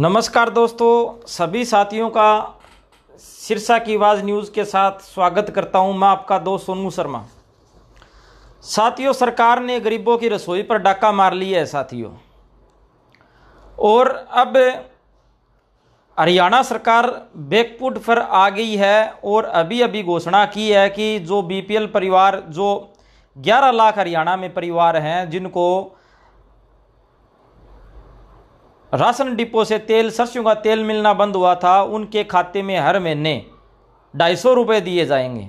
नमस्कार दोस्तों सभी साथियों का सिरसा की आवाज़ न्यूज़ के साथ स्वागत करता हूं मैं आपका दोस्त सोनू शर्मा साथियों सरकार ने गरीबों की रसोई पर डाका मार लिया है साथियों और अब हरियाणा सरकार बैकफुट पर आ गई है और अभी अभी घोषणा की है कि जो बीपीएल परिवार जो 11 लाख हरियाणा में परिवार हैं जिनको राशन डिपो से तेल सरसों का तेल मिलना बंद हुआ था उनके खाते में हर महीने ढाई सौ रुपये दिए जाएंगे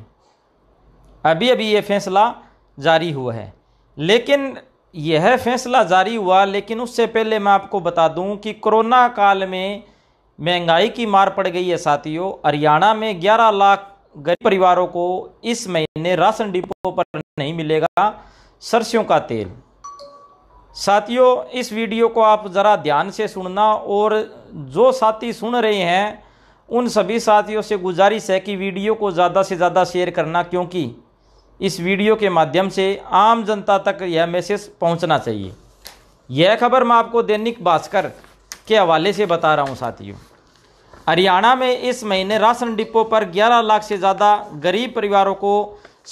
अभी अभी ये फैसला जारी हुआ है लेकिन यह फैसला जारी हुआ लेकिन उससे पहले मैं आपको बता दूं कि कोरोना काल में महंगाई की मार पड़ गई है साथियों हरियाणा में 11 लाख गरीब परिवारों को इस महीने राशन डिपो पर नहीं मिलेगा सरसों का तेल साथियों इस वीडियो को आप ज़रा ध्यान से सुनना और जो साथी सुन रहे हैं उन सभी साथियों से गुजारिश है कि वीडियो को ज़्यादा से ज़्यादा शेयर करना क्योंकि इस वीडियो के माध्यम से आम जनता तक यह मैसेज पहुंचना चाहिए यह खबर मैं आपको दैनिक भास्कर के हवाले से बता रहा हूं साथियों हरियाणा में इस महीने राशन डिपो पर 11 लाख से ज़्यादा गरीब परिवारों को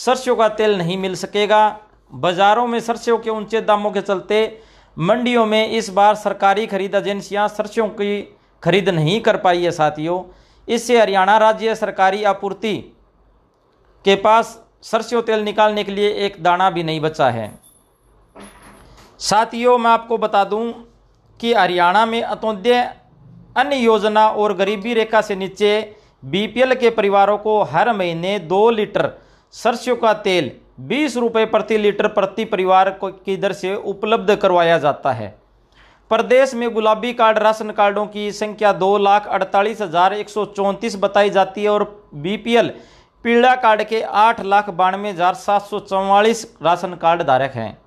सरसों का तेल नहीं मिल सकेगा बाज़ारों में सरसों के ऊंचे दामों के चलते मंडियों में इस बार सरकारी खरीद एजेंसियां सरसों की खरीद नहीं कर पाई है साथियों इससे हरियाणा राज्य सरकारी आपूर्ति के पास सरसों तेल निकालने के लिए एक दाना भी नहीं बचा है साथियों मैं आपको बता दूं कि हरियाणा में अतोद्य अन्य योजना और गरीबी रेखा से नीचे बीपीएल के परिवारों को हर महीने दो लीटर सरसों का तेल बीस रुपये प्रति लीटर प्रति परिवार को की दर से उपलब्ध करवाया जाता है प्रदेश में गुलाबी कार्ड राशन कार्डों की संख्या दो लाख अड़तालीस हज़ार एक सौ चौंतीस बताई जाती है और बीपीएल पीड़ा कार्ड के आठ लाख बानवे हज़ार सात सौ चौवालीस राशन कार्ड धारक हैं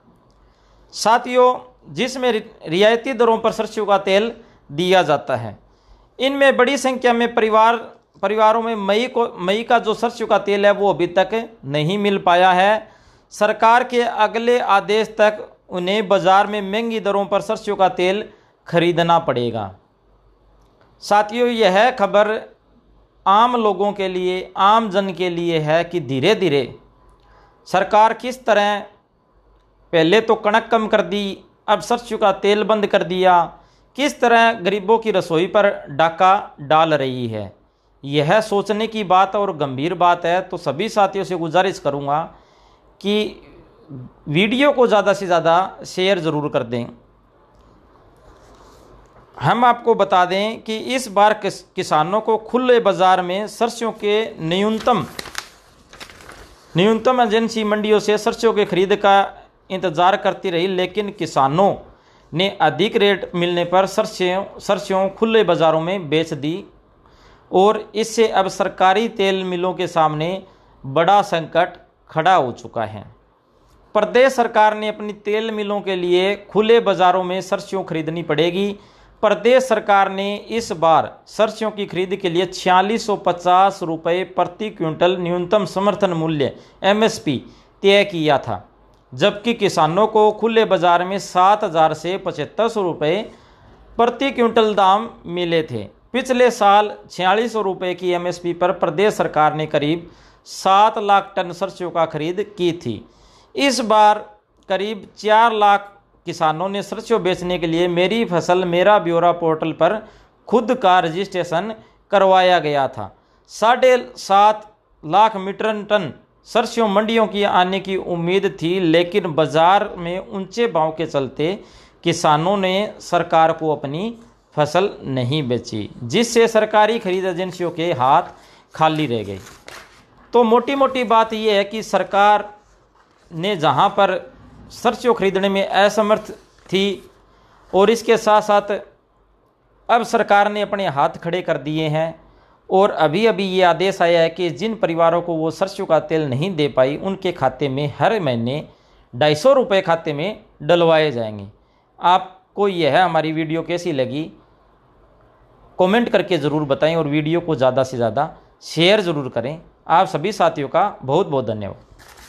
साथियों जिसमें रियायती दरों पर सरसों का तेल दिया जाता है इनमें बड़ी संख्या में परिवार परिवारों में मई को मई का जो सरसों का तेल है वो अभी तक नहीं मिल पाया है सरकार के अगले आदेश तक उन्हें बाज़ार में महंगी दरों पर सरसों का तेल खरीदना पड़ेगा साथियों यह खबर आम लोगों के लिए आम जन के लिए है कि धीरे धीरे सरकार किस तरह पहले तो कणक कम कर दी अब सरसों का तेल बंद कर दिया किस तरह गरीबों की रसोई पर डाका डाल रही है यह सोचने की बात और गंभीर बात है तो सभी साथियों से गुजारिश करूँगा कि वीडियो को ज़्यादा से ज़्यादा शेयर ज़रूर कर दें हम आपको बता दें कि इस बार किस, किसानों को खुले बाज़ार में सरसों के न्यूनतम न्यूनतम एजेंसी मंडियों से सरसों के खरीद का इंतज़ार करती रही लेकिन किसानों ने अधिक रेट मिलने पर सरसों सरसों खुले बाज़ारों में बेच दी और इससे अब सरकारी तेल मिलों के सामने बड़ा संकट खड़ा हो चुका है प्रदेश सरकार ने अपनी तेल मिलों के लिए खुले बाज़ारों में सरसियों खरीदनी पड़ेगी प्रदेश सरकार ने इस बार सरसियों की खरीद के लिए छियालीस सौ पचास रुपये प्रति क्विंटल न्यूनतम समर्थन मूल्य एम तय किया था जबकि किसानों को खुले बाज़ार में सात हज़ार से पचहत्तर सौ रुपये प्रति क्विंटल दाम मिले थे पिछले साल छियालीस सौ रुपये की एम पर प्रदेश सरकार ने करीब सात लाख टन सरसों का खरीद की थी इस बार करीब चार लाख किसानों ने सरसों बेचने के लिए मेरी फसल मेरा ब्यौरा पोर्टल पर खुद का रजिस्ट्रेशन करवाया गया था साढ़े सात लाख मीट्रन टन सरसों मंडियों की आने की उम्मीद थी लेकिन बाज़ार में ऊंचे भाव के चलते किसानों ने सरकार को अपनी फसल नहीं बेची जिससे सरकारी खरीद एजेंसियों के हाथ खाली रह गई तो मोटी मोटी बात यह है कि सरकार ने जहाँ पर सरसों खरीदने में असमर्थ थी और इसके साथ साथ अब सरकार ने अपने हाथ खड़े कर दिए हैं और अभी अभी ये आदेश आया है कि जिन परिवारों को वो सरसों का तेल नहीं दे पाई उनके खाते में हर महीने ढाई सौ रुपये खाते में डलवाए जाएंगे आप आपको यह हमारी वीडियो कैसी लगी कमेंट करके ज़रूर बताएं और वीडियो को ज़्यादा से ज़्यादा शेयर ज़रूर करें आप सभी साथियों का बहुत बहुत धन्यवाद